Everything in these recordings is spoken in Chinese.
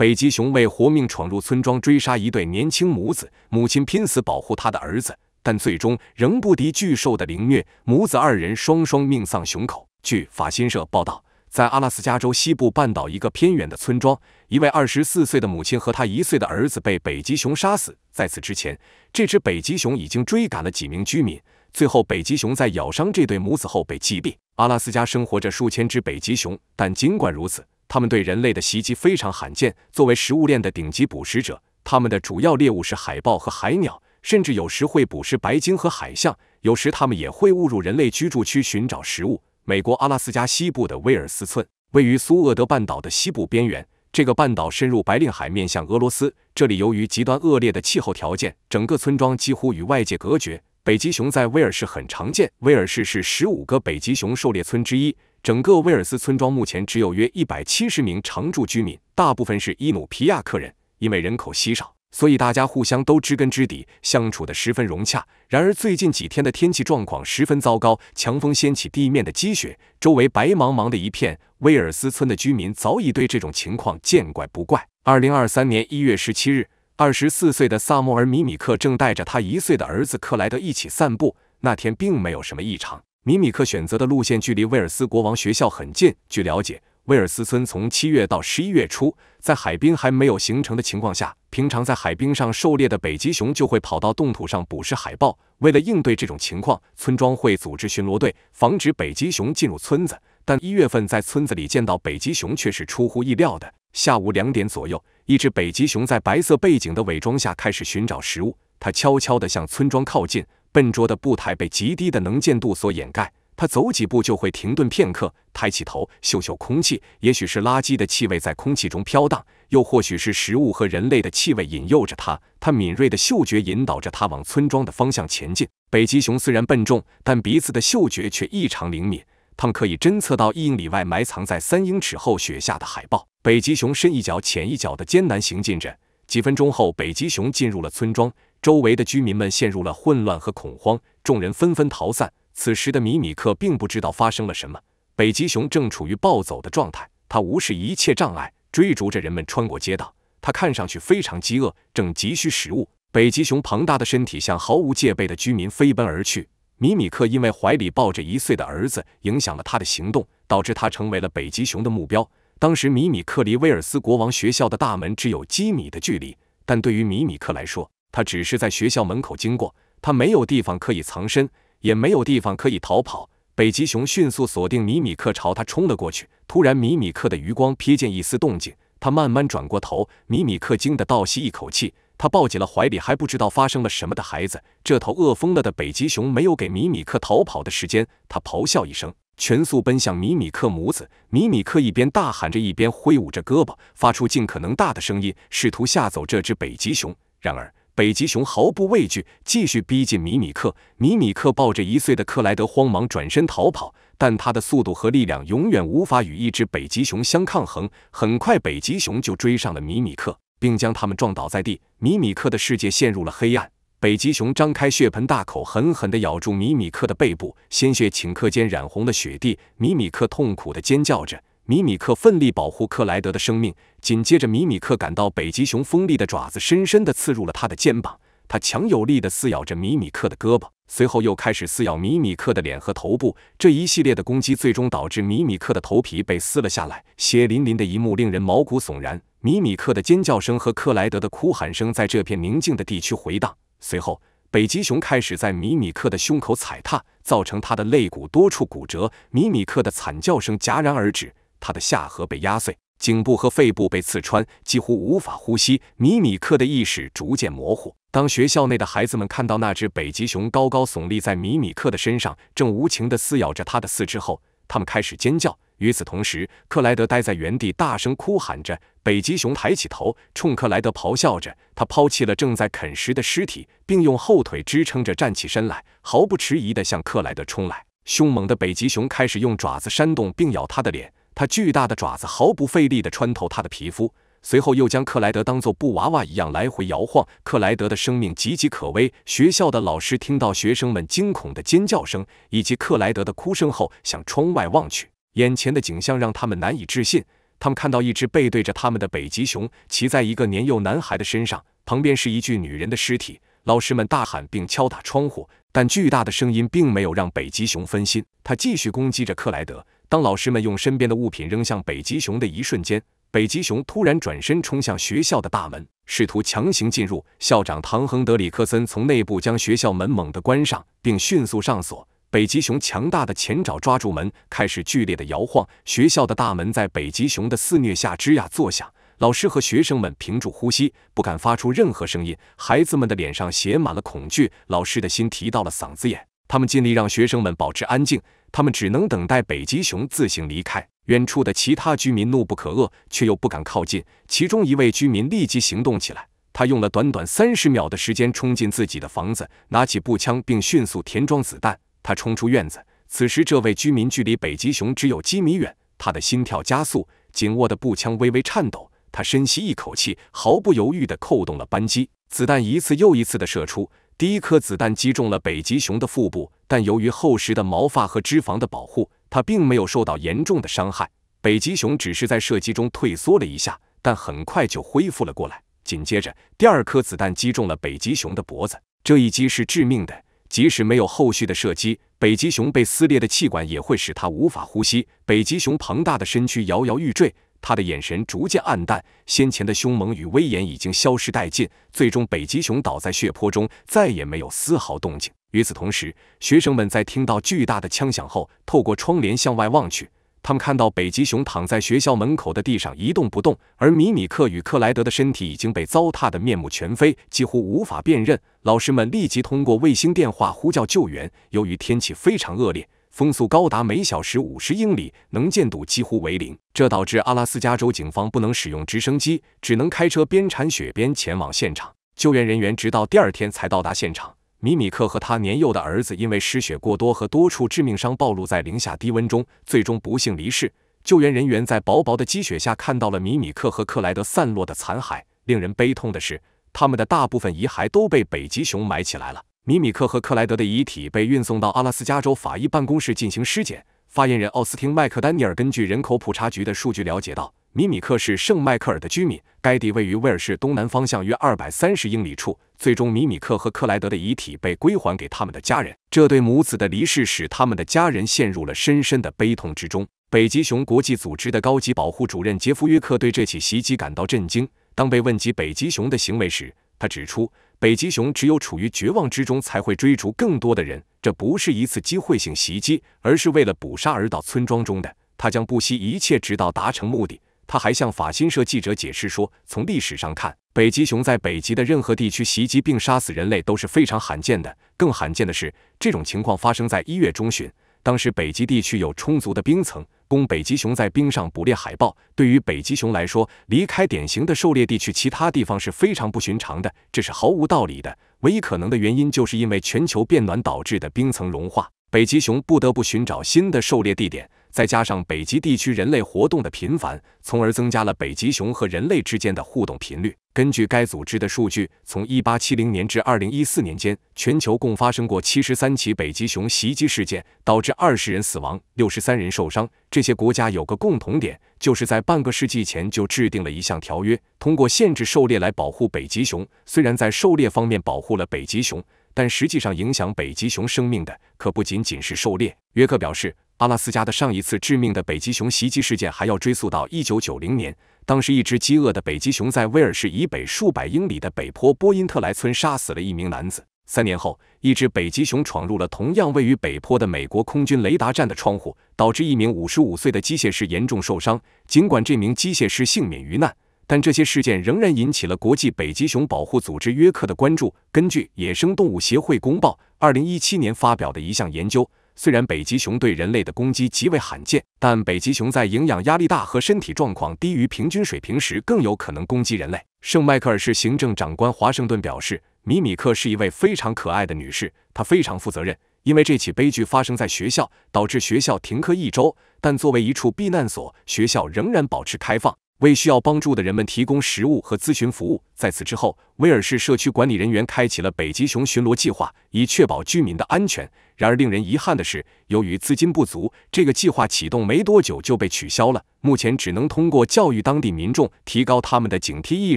北极熊为活命闯入村庄追杀一对年轻母子，母亲拼死保护他的儿子，但最终仍不敌巨兽的凌虐，母子二人双双命丧熊口。据法新社报道，在阿拉斯加州西部半岛一个偏远的村庄，一位24岁的母亲和他一岁的儿子被北极熊杀死。在此之前，这只北极熊已经追赶了几名居民，最后北极熊在咬伤这对母子后被击毙。阿拉斯加生活着数千只北极熊，但尽管如此，它们对人类的袭击非常罕见。作为食物链的顶级捕食者，它们的主要猎物是海豹和海鸟，甚至有时会捕食白鲸和海象。有时它们也会误入人类居住区寻找食物。美国阿拉斯加西部的威尔斯村位于苏厄德半岛的西部边缘，这个半岛深入白令海，面向俄罗斯。这里由于极端恶劣的气候条件，整个村庄几乎与外界隔绝。北极熊在威尔士很常见，威尔士是十五个北极熊狩猎村之一。整个威尔斯村庄目前只有约一百七十名常住居民，大部分是伊努皮亚克人。因为人口稀少，所以大家互相都知根知底，相处的十分融洽。然而最近几天的天气状况十分糟糕，强风掀起地面的积雪，周围白茫茫的一片。威尔斯村的居民早已对这种情况见怪不怪。二零二三年一月十七日，二十四岁的萨莫尔米米克正带着他一岁的儿子克莱德一起散步，那天并没有什么异常。米米克选择的路线距离威尔斯国王学校很近。据了解，威尔斯村从七月到十一月初，在海冰还没有形成的情况下，平常在海冰上狩猎的北极熊就会跑到冻土上捕食海豹。为了应对这种情况，村庄会组织巡逻队，防止北极熊进入村子。但一月份在村子里见到北极熊却是出乎意料的。下午两点左右，一只北极熊在白色背景的伪装下开始寻找食物，它悄悄地向村庄靠近。笨拙的步态被极低的能见度所掩盖，他走几步就会停顿片刻，抬起头嗅嗅空气，也许是垃圾的气味在空气中飘荡，又或许是食物和人类的气味引诱着他。他敏锐的嗅觉引导着他往村庄的方向前进。北极熊虽然笨重，但鼻子的嗅觉却异常灵敏，它们可以侦测到一英里外埋藏在三英尺厚雪下的海豹。北极熊深一脚浅一脚的艰难行进着，几分钟后，北极熊进入了村庄。周围的居民们陷入了混乱和恐慌，众人纷纷逃散。此时的米米克并不知道发生了什么，北极熊正处于暴走的状态，它无视一切障碍，追逐着人们穿过街道。它看上去非常饥饿，正急需食物。北极熊庞大的身体向毫无戒备的居民飞奔而去。米米克因为怀里抱着一岁的儿子，影响了他的行动，导致他成为了北极熊的目标。当时，米米克离威尔斯国王学校的大门只有几米的距离，但对于米米克来说，他只是在学校门口经过，他没有地方可以藏身，也没有地方可以逃跑。北极熊迅速锁定米米克，朝他冲了过去。突然，米米克的余光瞥见一丝动静，他慢慢转过头。米米克惊得倒吸一口气，他抱紧了怀里还不知道发生了什么的孩子。这头饿疯了的北极熊没有给米米克逃跑的时间，他咆哮一声，全速奔向米米克母子。米米克一边大喊着，一边挥舞着胳膊，发出尽可能大的声音，试图吓走这只北极熊。然而，北极熊毫不畏惧，继续逼近米米克。米米克抱着一岁的克莱德，慌忙转身逃跑，但他的速度和力量永远无法与一只北极熊相抗衡。很快，北极熊就追上了米米克，并将他们撞倒在地。米米克的世界陷入了黑暗。北极熊张开血盆大口，狠狠地咬住米米克的背部，鲜血顷刻间染红了雪地。米米克痛苦地尖叫着。米米克奋力保护克莱德的生命，紧接着，米米克感到北极熊锋利的爪子深深地刺入了他的肩膀，他强有力地撕咬着米米克的胳膊，随后又开始撕咬米米克的脸和头部。这一系列的攻击最终导致米米克的头皮被撕了下来，血淋淋的一幕令人毛骨悚然。米米克的尖叫声和克莱德的哭喊声在这片宁静的地区回荡。随后，北极熊开始在米米克的胸口踩踏，造成他的肋骨多处骨折。米米克的惨叫声戛然而止。他的下颌被压碎，颈部和肺部被刺穿，几乎无法呼吸。米米克的意识逐渐模糊。当学校内的孩子们看到那只北极熊高高耸立在米米克的身上，正无情地撕咬着他的四肢后，他们开始尖叫。与此同时，克莱德待在原地，大声哭喊着。北极熊抬起头，冲克莱德咆哮着。他抛弃了正在啃食的尸体，并用后腿支撑着站起身来，毫不迟疑地向克莱德冲来。凶猛的北极熊开始用爪子扇动并咬他的脸。它巨大的爪子毫不费力地穿透他的皮肤，随后又将克莱德当作布娃娃一样来回摇晃。克莱德的生命岌岌可危。学校的老师听到学生们惊恐的尖叫声以及克莱德的哭声后，向窗外望去，眼前的景象让他们难以置信。他们看到一只背对着他们的北极熊骑在一个年幼男孩的身上，旁边是一具女人的尸体。老师们大喊并敲打窗户，但巨大的声音并没有让北极熊分心，它继续攻击着克莱德。当老师们用身边的物品扔向北极熊的一瞬间，北极熊突然转身冲向学校的大门，试图强行进入。校长唐亨德里克森从内部将学校门猛地关上，并迅速上锁。北极熊强大的前爪抓住门，开始剧烈的摇晃。学校的大门在北极熊的肆虐下吱呀作响。老师和学生们屏住呼吸，不敢发出任何声音。孩子们的脸上写满了恐惧，老师的心提到了嗓子眼。他们尽力让学生们保持安静，他们只能等待北极熊自行离开。远处的其他居民怒不可遏，却又不敢靠近。其中一位居民立即行动起来，他用了短短三十秒的时间冲进自己的房子，拿起步枪并迅速填装子弹。他冲出院子，此时这位居民距离北极熊只有几米远，他的心跳加速，紧握的步枪微微颤抖。他深吸一口气，毫不犹豫地扣动了扳机，子弹一次又一次的射出。第一颗子弹击中了北极熊的腹部，但由于厚实的毛发和脂肪的保护，它并没有受到严重的伤害。北极熊只是在射击中退缩了一下，但很快就恢复了过来。紧接着，第二颗子弹击中了北极熊的脖子，这一击是致命的。即使没有后续的射击，北极熊被撕裂的气管也会使它无法呼吸。北极熊庞大的身躯摇摇欲坠。他的眼神逐渐暗淡，先前的凶猛与威严已经消失殆尽。最终，北极熊倒在血泊中，再也没有丝毫动静。与此同时，学生们在听到巨大的枪响后，透过窗帘向外望去，他们看到北极熊躺在学校门口的地上一动不动，而米米克与克莱德的身体已经被糟蹋得面目全非，几乎无法辨认。老师们立即通过卫星电话呼叫救援。由于天气非常恶劣。风速高达每小时五十英里，能见度几乎为零，这导致阿拉斯加州警方不能使用直升机，只能开车边铲雪边前往现场。救援人员直到第二天才到达现场。米米克和他年幼的儿子因为失血过多和多处致命伤暴露在零下低温中，最终不幸离世。救援人员在薄薄的积雪下看到了米米克和克莱德散落的残骸。令人悲痛的是，他们的大部分遗骸都被北极熊埋起来了。米米克和克莱德的遗体被运送到阿拉斯加州法医办公室进行尸检。发言人奥斯汀·麦克丹尼尔根据人口普查局的数据了解到，米米克是圣迈克尔的居民，该地位于威尔士东南方向约二百三十英里处。最终，米米克和克莱德的遗体被归还给他们的家人。这对母子的离世使他们的家人陷入了深深的悲痛之中。北极熊国际组织的高级保护主任杰夫·约克对这起袭击感到震惊。当被问及北极熊的行为时，他指出。北极熊只有处于绝望之中才会追逐更多的人，这不是一次机会性袭击，而是为了捕杀而到村庄中的。他将不惜一切，直到达成目的。他还向法新社记者解释说，从历史上看，北极熊在北极的任何地区袭击并杀死人类都是非常罕见的。更罕见的是，这种情况发生在一月中旬，当时北极地区有充足的冰层。供北极熊在冰上捕猎海豹，对于北极熊来说，离开典型的狩猎地区其他地方是非常不寻常的。这是毫无道理的，唯一可能的原因就是因为全球变暖导致的冰层融化，北极熊不得不寻找新的狩猎地点。再加上北极地区人类活动的频繁，从而增加了北极熊和人类之间的互动频率。根据该组织的数据，从一八七零年至二零一四年间，全球共发生过七十三起北极熊袭击事件，导致二十人死亡，六十三人受伤。这些国家有个共同点，就是在半个世纪前就制定了一项条约，通过限制狩猎来保护北极熊。虽然在狩猎方面保护了北极熊，但实际上影响北极熊生命的可不仅仅是狩猎。约克表示。阿拉斯加的上一次致命的北极熊袭击事件还要追溯到一九九零年，当时一只饥饿的北极熊在威尔士以北数百英里的北坡波因特莱村杀死了一名男子。三年后，一只北极熊闯入了同样位于北坡的美国空军雷达站的窗户，导致一名五十五岁的机械师严重受伤。尽管这名机械师幸免于难，但这些事件仍然引起了国际北极熊保护组织约克的关注。根据野生动物协会公报，二零一七年发表的一项研究。虽然北极熊对人类的攻击极为罕见，但北极熊在营养压力大和身体状况低于平均水平时更有可能攻击人类。圣迈克尔市行政长官华盛顿表示：“米米克是一位非常可爱的女士，她非常负责任。因为这起悲剧发生在学校，导致学校停课一周，但作为一处避难所，学校仍然保持开放。”为需要帮助的人们提供食物和咨询服务。在此之后，威尔士社区管理人员开启了北极熊巡逻计划，以确保居民的安全。然而，令人遗憾的是，由于资金不足，这个计划启动没多久就被取消了。目前，只能通过教育当地民众，提高他们的警惕意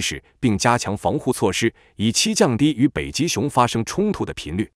识，并加强防护措施，以期降低与北极熊发生冲突的频率。